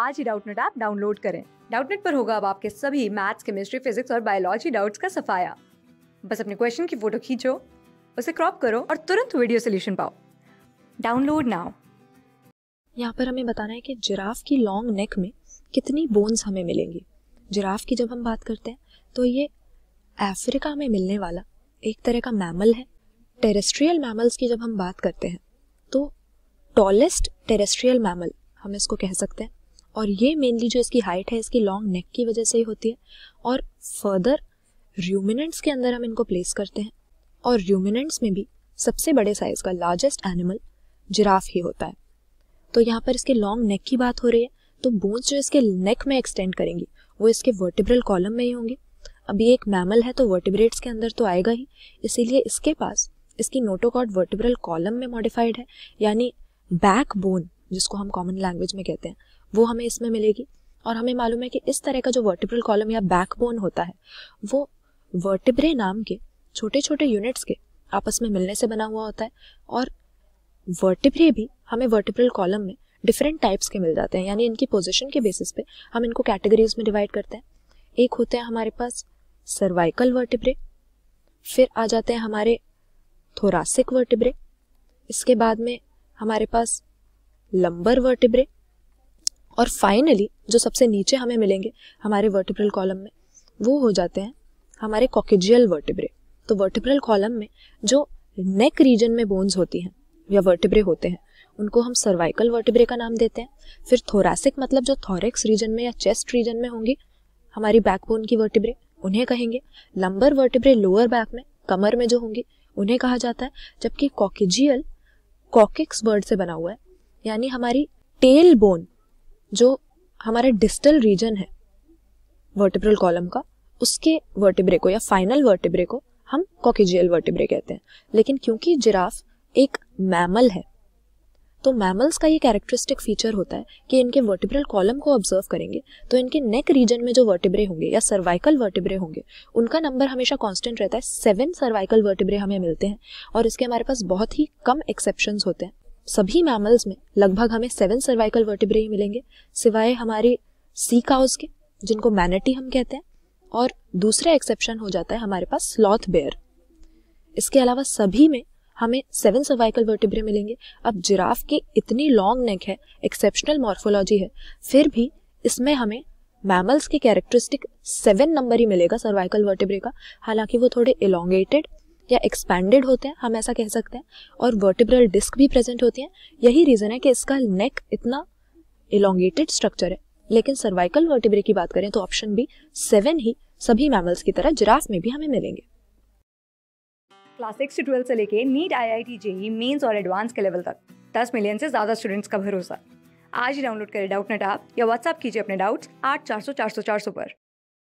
आज ही Doubtnut app download करें डाउटनेट पर होगा अब आपके सभी मैथ्स केमिस्ट्री फिजिक्स और बायोलॉजी डाउट्स का सफाया बस अपने क्वेश्चन की फोटो खींचो उसे क्रॉप करो और तुरंत वीडियो सोल्यूशन पाओ डाउनलोड नाउ यहाँ पर हमें बताना है कि जिराफ की लॉन्ग नेक में कितनी बोन्स हमें मिलेंगी जिराफ की जब हम बात करते हैं तो ये अफ्रीका में मिलने वाला एक तरह का मैमल है टेरेस्ट्रियल मैमल्स की जब हम बात करते हैं तो टॉलेस्ट टेरेस्ट्रियल मैमल हम इसको कह सकते हैं और ये मेनली जो इसकी हाइट है इसकी लॉन्ग नेक की वजह से ही होती है और फर्दर र्यूमिनेंट्स के अंदर हम इनको प्लेस करते हैं और र्यूमिनेंट्स में भी सबसे बड़े साइज का लार्जेस्ट एनिमल जिराफ ही होता है तो यहाँ पर इसके लॉन्ग नेक की बात हो रही है तो बोन्स जो इसके नेक में एक्सटेंड करेंगी वो इसके वर्टिब्रल कॉलम में ही होंगे अभी एक मैमल है तो वर्टिब्रेट्स के अंदर तो आएगा ही इसीलिए इसके पास इसकी नोटोकॉड वर्टिब्रल कॉलम में मॉडिफाइड है यानी बैक बोन जिसको हम कॉमन लैंग्वेज में कहते हैं वो हमें इसमें मिलेगी और हमें मालूम है कि इस तरह का जो वर्टिब्रल कॉलम या बैकबोन होता है वो वर्टिब्रे नाम के छोटे छोटे यूनिट्स के आपस में मिलने से बना हुआ होता है और वर्टिब्रे भी हमें वर्टिब्रल कॉलम में डिफरेंट टाइप्स के मिल जाते हैं यानी इनकी पोजिशन के बेसिस पे हम इनको कैटेगरीज में डिवाइड करते हैं एक होते हैं हमारे पास सर्वाइकल वर्टिब्रे फिर आ जाते हैं हमारे थोरासिक वर्टिब्रे इसके बाद में हमारे पास लंबर वर्टिब्रे और फाइनली जो सबसे नीचे हमें मिलेंगे हमारे वर्टिब्रल कॉलम में वो हो जाते हैं हमारे कॉकेजियल वर्टिब्रे तो वर्टिब्रल कॉलम में जो नेक रीजन में बोन्स होती हैं या वर्टिब्रे होते हैं उनको हम सर्वाइकल वर्टिब्रे का नाम देते हैं फिर थोरासिक मतलब जो थोरेक्स रीजन में या चेस्ट रीजन में होंगी हमारी बैकबोन की वर्टिब्रे उन्हें कहेंगे लंबर वर्टिब्रे लोअर बैक में कमर में जो होंगी उन्हें कहा जाता है जबकि कॉकेजियल कॉकिक्स बर्ड से बना हुआ है यानी हमारी टेल बोन जो हमारे डिस्टल रीजन है वर्टिब्रल कॉलम का उसके वर्टिब्रे को या फाइनल वर्टिब्रे को हम कॉकेजियल वर्टिब्रे कहते हैं लेकिन क्योंकि जिराफ एक मैमल है तो मैमल्स का ये कैरेक्टरिस्टिक फीचर होता है कि इनके वर्टिब्रल कॉलम को ऑब्जर्व करेंगे तो इनके नेक रीजन में जो वर्टिब्रे होंगे या सर्वाइकल वर्टिब्रे होंगे उनका नंबर हमेशा कॉन्स्टेंट रहता है सेवन सर्वाइकल वर्टिब्रे हमें मिलते हैं और इसके हमारे पास बहुत ही कम एक्सेप्शन होते हैं सभी मैमल्स में लगभग हमें सेवन सर्वाइकल वर्टिब्रे ही मिलेंगे सिवाय हमारे सी काउस के जिनको मैनेटी हम कहते हैं और दूसरा एक्सेप्शन हो जाता है हमारे पास स्लॉथ बेयर इसके अलावा सभी में हमें सेवन सर्वाइकल वर्टिब्रे मिलेंगे अब जिराफ की इतनी लॉन्ग नेक है एक्सेप्शनल मॉर्फोलॉजी है फिर भी इसमें हमें मैमल्स के कैरेक्टरिस्टिक सेवन नंबर ही मिलेगा सर्वाइकल वर्टिब्रे का हालांकि वो थोड़े इलोंगेटेड या एक्सपैंडेड होते हैं हम ऐसा कह सकते हैं और वर्टिब्रल डिस्क भी प्रेजेंट होती हैं यही रीज़न है कि इसका नेक इतना इलोंगेटेड स्ट्रक्चर है लेकिन सर्वाइकल वर्टिब्रे की बात करें तो ऑप्शन बी सेवन ही सभी मैमल्स की तरह जिराफ में भी हमें मिलेंगे क्लास सिक्स से ट्वेल्थ से लेके NEET I I T JEE mains और एडवांस के लेवल तक दस मिलियन से ज़्यादा स्टूडेंट्स का भरोसा आज ही डाउनलोड करें डाउट नेट आप या व्हाट्सअप कीजिए अपने डाउट्स आठ चार सौ चार सौ चार सौ पर